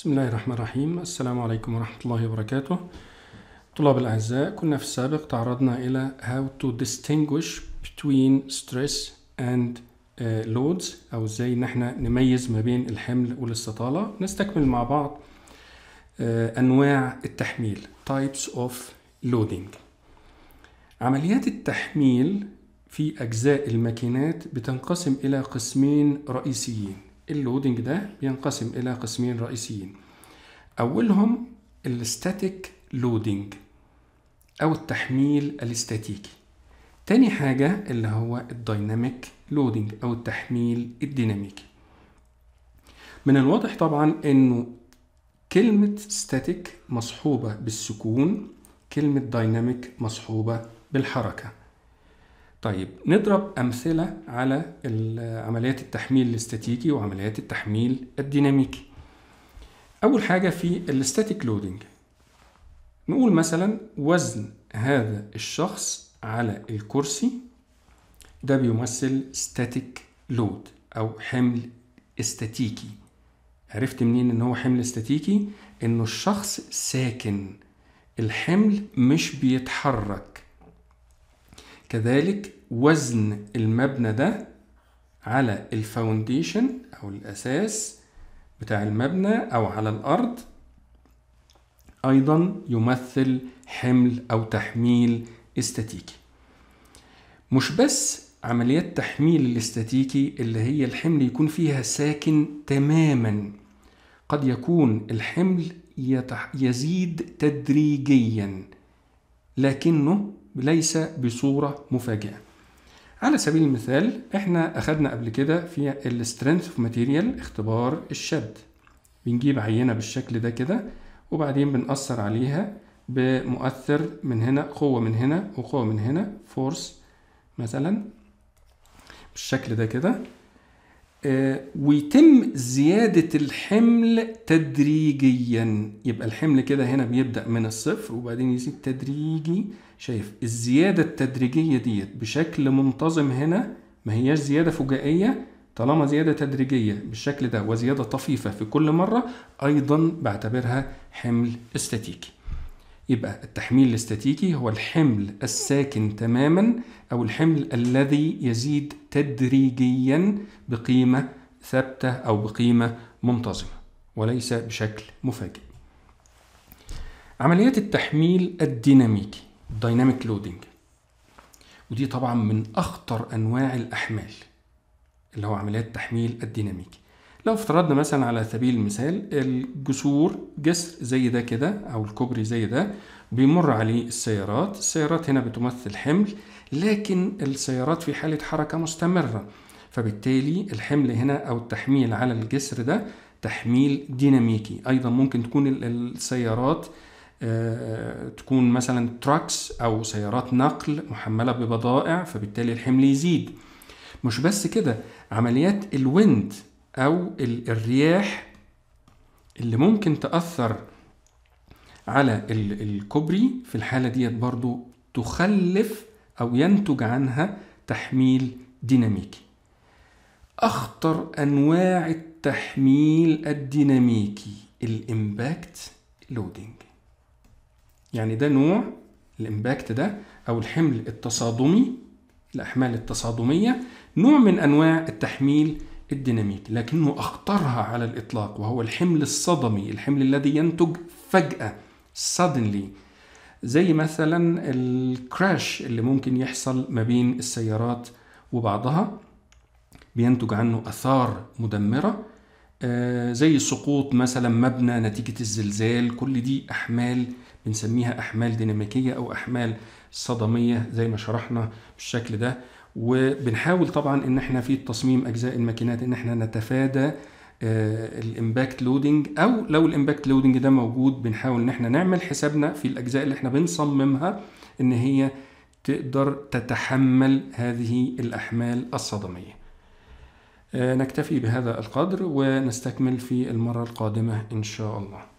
بسم الله الرحمن الرحيم السلام عليكم ورحمة الله وبركاته طلاب الأعزاء كنا في السابق تعرضنا إلى how to distinguish between stress and uh, loads أو إزاي إن إحنا نميز ما بين الحمل والاستطالة نستكمل مع بعض uh, أنواع التحميل types of loading عمليات التحميل في أجزاء الماكينات بتنقسم إلى قسمين رئيسيين اللودنج ده بينقسم إلى قسمين رئيسيين أولهم الاستاتيك لودنج أو التحميل الاستاتيكي تاني حاجة اللي هو الدايناميك لودنج أو التحميل الديناميكي من الواضح طبعا انه كلمة ستاتيك مصحوبة بالسكون كلمة دايناميك مصحوبة بالحركة طيب نضرب أمثلة على عمليات التحميل الاستاتيكي وعمليات التحميل الديناميكي أول حاجة في الاستاتيك لودنج نقول مثلا وزن هذا الشخص على الكرسي ده بيمثل ستاتيك لود أو حمل استاتيكي عرفت منين ان هو حمل استاتيكي انه الشخص ساكن الحمل مش بيتحرك كذلك وزن المبنى ده على الفاونديشن أو الأساس بتاع المبنى أو على الأرض أيضا يمثل حمل أو تحميل استاتيكي مش بس عمليات تحميل الاستاتيكي اللي هي الحمل يكون فيها ساكن تماما قد يكون الحمل يزيد تدريجيا لكنه ليس بصورة مفاجئة على سبيل المثال احنا اخدنا قبل كده في السترينث اوف ماتيريال اختبار الشد بنجيب عينة بالشكل ده كده وبعدين بنأثر عليها بمؤثر من هنا قوة من هنا وقوة من هنا فورس مثلا بالشكل ده كده آه، ويتم زيادة الحمل تدريجيا يبقى الحمل كده هنا بيبدأ من الصفر وبعدين يزيد تدريجي شايف الزيادة التدريجية ديت بشكل منتظم هنا ما هياش زيادة فجائية طالما زيادة تدريجية بالشكل ده وزيادة طفيفة في كل مرة أيضا بعتبرها حمل استاتيكي يبقى التحميل الاستاتيكي هو الحمل الساكن تماما أو الحمل الذي يزيد تدريجيا بقيمة ثابتة أو بقيمة منتظمة وليس بشكل مفاجئ عمليات التحميل الديناميكي الدايناميك لودنج ودي طبعا من اخطر انواع الاحمال اللي هو عمليات تحميل الديناميكي لو افترضنا مثلا على سبيل المثال الجسور جسر زي ده كده او الكوبري زي ده بيمر عليه السيارات السيارات هنا بتمثل حمل لكن السيارات في حالة حركة مستمرة فبالتالي الحمل هنا او التحميل على الجسر ده تحميل ديناميكي ايضا ممكن تكون السيارات آه، تكون مثلا تراكس او سيارات نقل محمله ببضائع فبالتالي الحمل يزيد مش بس كده عمليات الويند او الرياح اللي ممكن تاثر على الكوبري في الحاله ديت برضو تخلف او ينتج عنها تحميل ديناميكي اخطر انواع التحميل الديناميكي الامباكت لودنج يعني ده نوع الامباكت ده او الحمل التصادمي الاحمال التصادميه نوع من انواع التحميل الديناميك لكنه اخطرها على الاطلاق وهو الحمل الصدمي الحمل الذي ينتج فجاه suddenly زي مثلا الكراش اللي ممكن يحصل ما بين السيارات وبعضها بينتج عنه اثار مدمره آه، زي سقوط مثلا مبنى نتيجة الزلزال كل دي أحمال بنسميها أحمال ديناميكية أو أحمال صدمية زي ما شرحنا بالشكل ده وبنحاول طبعا ان احنا في تصميم اجزاء الماكينات ان احنا نتفادى آه، الامباكت لودنج او لو الامباكت لودنج ده موجود بنحاول ان احنا نعمل حسابنا في الاجزاء اللي احنا بنصممها ان هي تقدر تتحمل هذه الاحمال الصدميه نكتفي بهذا القدر ونستكمل في المرة القادمة إن شاء الله